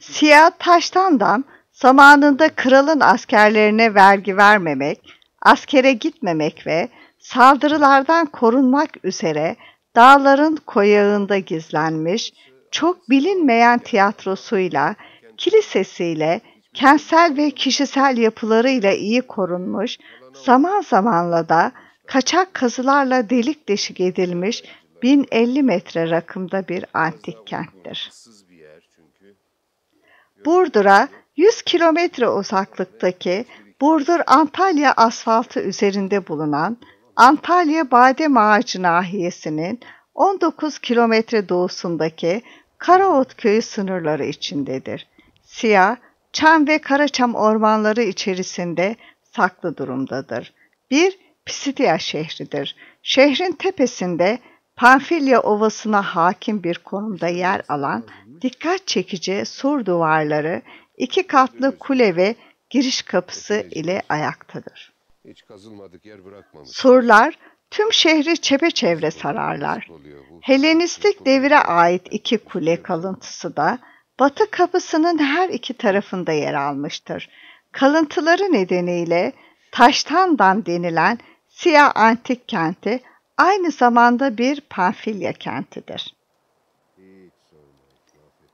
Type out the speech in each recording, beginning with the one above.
Siyah Taştan'dan zamanında kralın askerlerine vergi vermemek, askere gitmemek ve saldırılardan korunmak üzere dağların koyağında gizlenmiş, çok bilinmeyen tiyatrosuyla, kilisesiyle, kentsel ve kişisel yapılarıyla iyi korunmuş, zaman zamanla da kaçak kazılarla delik deşik edilmiş 1050 metre rakımda bir antik kenttir. Burdur'a 100 kilometre uzaklıktaki Burdur-Antalya asfaltı üzerinde bulunan Antalya Badem Ağacı nahiyesinin 19 kilometre doğusundaki Karaot köyü sınırları içindedir. Siyah, Çam ve Karaçam ormanları içerisinde saklı durumdadır. Bir Pisidia şehridir. Şehrin tepesinde Panfilya Ovası'na hakim bir konumda yer alan dikkat çekici sur duvarları, iki katlı kule ve giriş kapısı ile ayaktadır. Hiç kazılmadık yer bırakmamış. Surlar tüm şehri çepeçevre sararlar. Helenistik devire ait iki kule kalıntısı da batı kapısının her iki tarafında yer almıştır. Kalıntıları nedeniyle Taştandan denilen Siyah antik kenti aynı zamanda bir Pamfilya kentidir.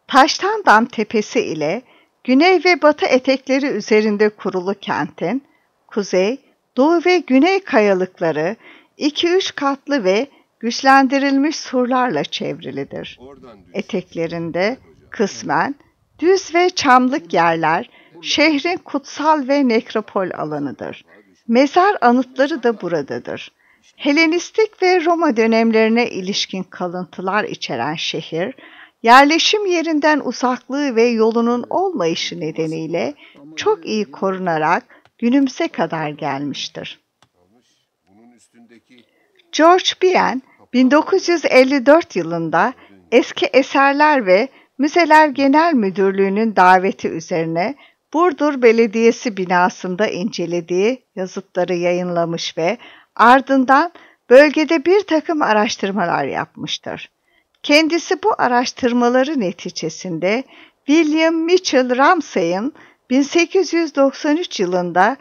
Taştan Dam tepesi ile güney ve batı etekleri üzerinde kurulu kentin, kuzey, doğu ve güney kayalıkları 2-3 katlı ve güçlendirilmiş surlarla çevrilidir. Eteklerinde kısmen düz ve çamlık yerler şehrin kutsal ve nekropol alanıdır. Mezar anıtları da buradadır. Helenistik ve Roma dönemlerine ilişkin kalıntılar içeren şehir, yerleşim yerinden uzaklığı ve yolunun olmayışı nedeniyle çok iyi korunarak günümüze kadar gelmiştir. George Bien 1954 yılında Eski Eserler ve Müzeler Genel Müdürlüğü'nün daveti üzerine Burdur Belediyesi binasında incelediği yazıtları yayınlamış ve ardından bölgede bir takım araştırmalar yapmıştır. Kendisi bu araştırmaları neticesinde William Mitchell Ramsay'ın 1893 yılında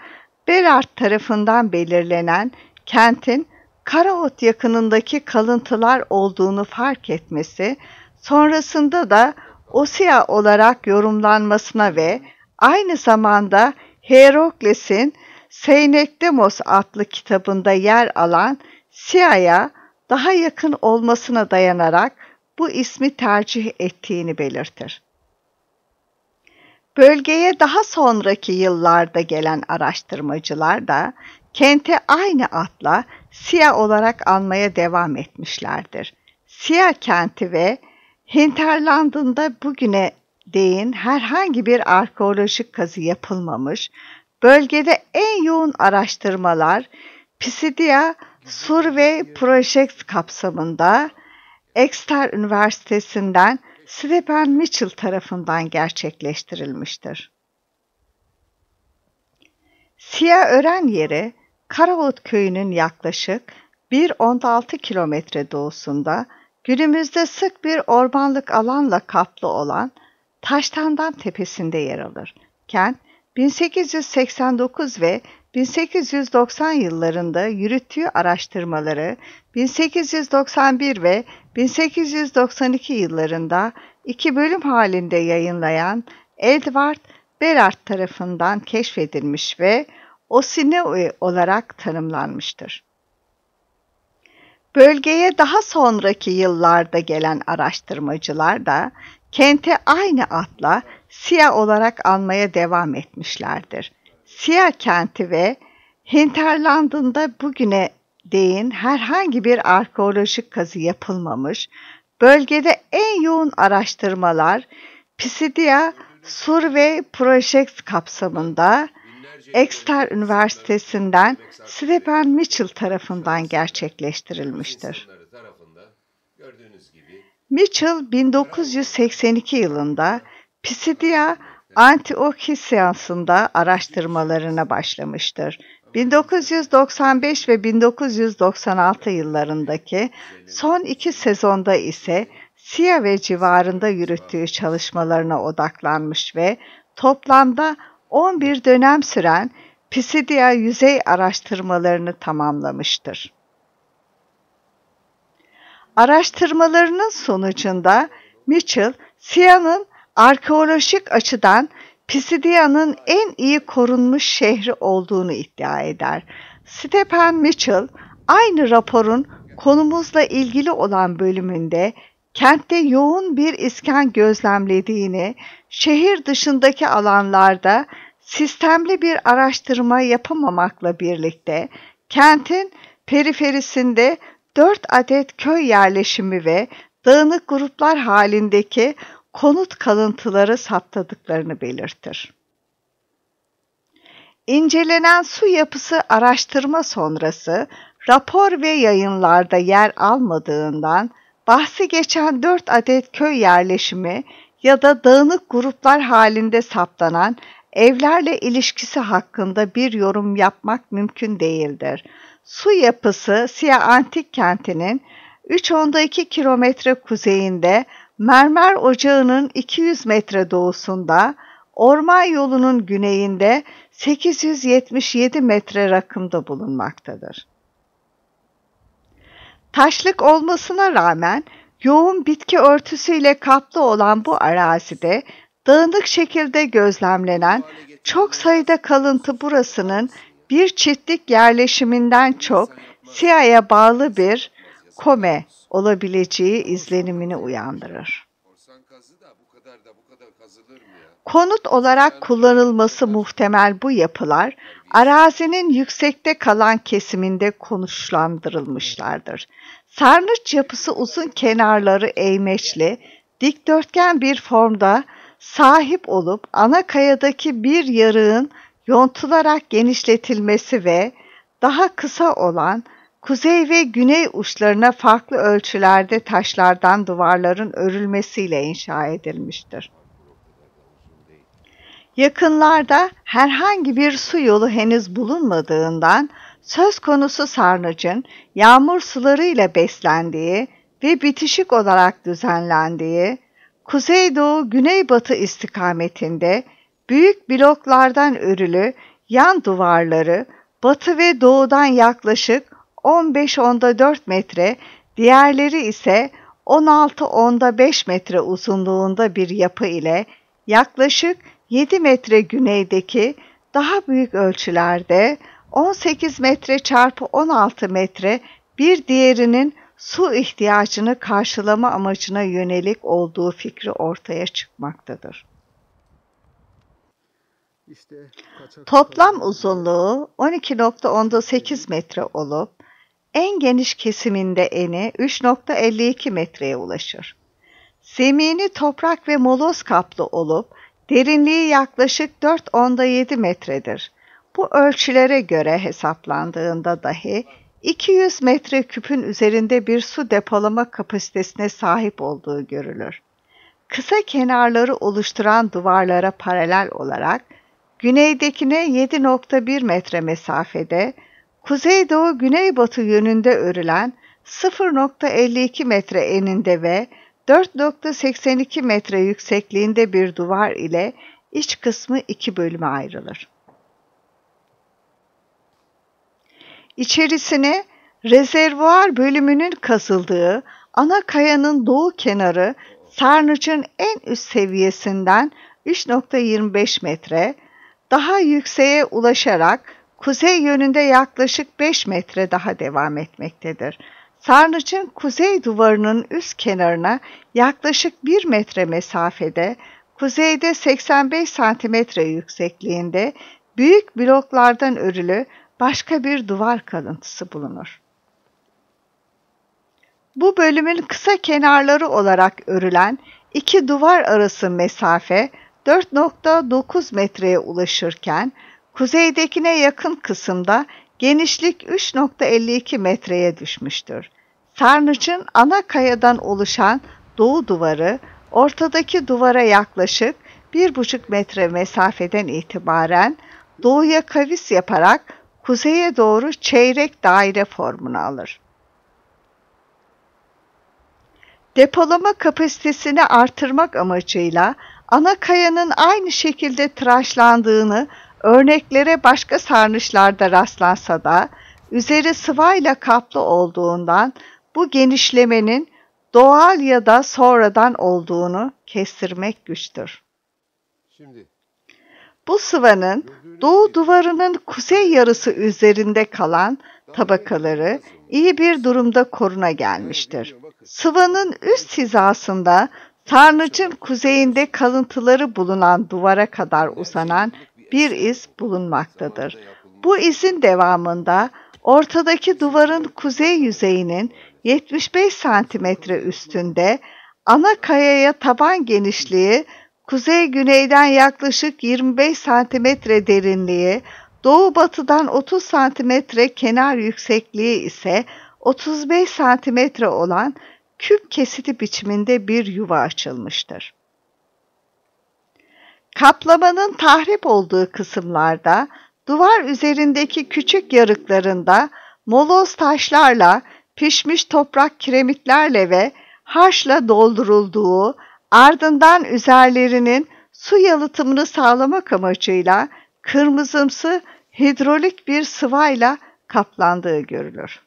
Berard tarafından belirlenen kentin Karaot yakınındaki kalıntılar olduğunu fark etmesi, sonrasında da Osea olarak yorumlanmasına ve aynı zamanda Herokles'in Seinektemos adlı kitabında yer alan Sia'ya daha yakın olmasına dayanarak bu ismi tercih ettiğini belirtir. Bölgeye daha sonraki yıllarda gelen araştırmacılar da kente aynı adla Siyah olarak anmaya devam etmişlerdir. Siyah kenti ve Hinterland'ın da bugüne değin herhangi bir arkeolojik kazı yapılmamış, bölgede en yoğun araştırmalar Pisidia Survey Project kapsamında Exeter Üniversitesi'nden Stephen Mitchell tarafından gerçekleştirilmiştir. Siyah Ören yeri Karavut köyünün yaklaşık 116 kilometre doğusunda günümüzde sık bir ormanlık alanla kaplı olan Taştandan tepesinde yer alır. Kent 1889 ve 1890 yıllarında yürüttüğü araştırmaları 1891 ve 1892 yıllarında iki bölüm halinde yayınlayan Edward Berard tarafından keşfedilmiş ve Osinoi olarak tanımlanmıştır. Bölgeye daha sonraki yıllarda gelen araştırmacılar da kente aynı adla Sia olarak almaya devam etmişlerdir. Siyah kenti ve Hinterland'ında bugüne değin herhangi bir arkeolojik kazı yapılmamış, bölgede en yoğun araştırmalar Pisidia Survey Project kapsamında Exeter Üniversitesi'nden Stephen Mitchell tarafından gerçekleştirilmiştir. Mitchell 1982 yılında Pisidia antioksidansında araştırmalarına başlamıştır. 1995 ve 1996 yıllarındaki son iki sezonda ise Siyah ve civarında yürüttüğü çalışmalarına odaklanmış ve toplamda 11 dönem süren Pisidia yüzey araştırmalarını tamamlamıştır. Araştırmalarının sonucunda Mitchell, Sia'nın arkeolojik açıdan Pisidia'nın en iyi korunmuş şehri olduğunu iddia eder. Stephen Mitchell aynı raporun konumuzla ilgili olan bölümünde kentte yoğun bir isken gözlemlediğini, şehir dışındaki alanlarda sistemli bir araştırma yapamamakla birlikte kentin periferisinde 4 adet köy yerleşimi ve dağınık gruplar halindeki konut kalıntıları saptadıklarını belirtir. İncelenen su yapısı araştırma sonrası rapor ve yayınlarda yer almadığından bahsi geçen 4 adet köy yerleşimi ya da dağınık gruplar halinde saptanan evlerle ilişkisi hakkında bir yorum yapmak mümkün değildir. Su yapısı Siyah Antik Kenti'nin 3.2 kilometre kuzeyinde mermer ocağının 200 metre doğusunda, orman yolunun güneyinde 877 metre rakımda bulunmaktadır. Taşlık olmasına rağmen yoğun bitki örtüsüyle kaplı olan bu arazide dağınık şekilde gözlemlenen çok sayıda kalıntı burasının bir çiftlik yerleşiminden çok siyaya bağlı bir Kome olabileceği izlenimini uyandırır. Konut olarak kullanılması muhtemel bu yapılar arazinin yüksekte kalan kesiminde konuşlandırılmışlardır. Sarnıç yapısı uzun kenarları eğmeçli, dikdörtgen bir formda sahip olup ana kayadaki bir yarığın yontularak genişletilmesi ve daha kısa olan Kuzey ve güney uçlarına farklı ölçülerde taşlardan duvarların örülmesiyle inşa edilmiştir. Yakınlarda herhangi bir su yolu henüz bulunmadığından söz konusu sarnıcın yağmur sularıyla beslendiği ve bitişik olarak düzenlendiği kuzeydoğu güneybatı istikametinde büyük bloklardan örülü yan duvarları batı ve doğudan yaklaşık 15 onda 4 metre, diğerleri ise 16 onda 5 metre uzunluğunda bir yapı ile yaklaşık 7 metre güneydeki daha büyük ölçülerde 18 metre çarpı 16 metre bir diğerinin su ihtiyacını karşılama amacına yönelik olduğu fikri ortaya çıkmaktadır. İşte Toplam uzunluğu 12.18 metre olup en geniş kesiminde eni 3.52 metreye ulaşır. Zemini toprak ve moloz kaplı olup derinliği yaklaşık 4 onda metredir. Bu ölçülere göre hesaplandığında dahi 200 metre küpün üzerinde bir su depolama kapasitesine sahip olduğu görülür. Kısa kenarları oluşturan duvarlara paralel olarak güneydekine 7.1 metre mesafede, kuzeydoğu güneybatı yönünde örülen 0.52 metre eninde ve 4.82 metre yüksekliğinde bir duvar ile iç kısmı iki bölüme ayrılır. İçerisine rezervuar bölümünün kazıldığı ana kayanın doğu kenarı sarnıcın en üst seviyesinden 3.25 metre daha yükseğe ulaşarak kuzey yönünde yaklaşık 5 metre daha devam etmektedir. Sarnıcın kuzey duvarının üst kenarına yaklaşık 1 metre mesafede, kuzeyde 85 santimetre yüksekliğinde büyük bloklardan örülü başka bir duvar kalıntısı bulunur. Bu bölümün kısa kenarları olarak örülen iki duvar arası mesafe 4.9 metreye ulaşırken Kuzeydekine yakın kısımda genişlik 3.52 metreye düşmüştür. Sarnıcın ana kayadan oluşan doğu duvarı ortadaki duvara yaklaşık 1,5 metre mesafeden itibaren doğuya kavis yaparak kuzeye doğru çeyrek daire formunu alır. Depolama kapasitesini artırmak amacıyla ana kayanın aynı şekilde tıraşlandığını Örneklere başka sarnıçlarda rastlansa da üzeri sıvayla kaplı olduğundan bu genişlemenin doğal ya da sonradan olduğunu kestirmek güçtür. Şimdi bu sıvanın doğu duvarının kuzey yarısı üzerinde kalan tabakaları iyi bir durumda koruna gelmiştir. Sıvanın üst hizasında Sarnıcın kuzeyinde kalıntıları bulunan duvara kadar uzanan bir iz bulunmaktadır. Bu izin devamında ortadaki duvarın kuzey yüzeyinin 75 santimetre üstünde ana kayaya taban genişliği kuzey-güneyden yaklaşık 25 santimetre derinliği, doğu-batıdan 30 santimetre kenar yüksekliği ise 35 santimetre olan küp kesiti biçiminde bir yuva açılmıştır. Kaplamanın tahrip olduğu kısımlarda duvar üzerindeki küçük yarıklarında moloz taşlarla, pişmiş toprak kiremitlerle ve harçla doldurulduğu, ardından üzerlerinin su yalıtımını sağlamak amacıyla kırmızımsı hidrolik bir sıvayla kaplandığı görülür.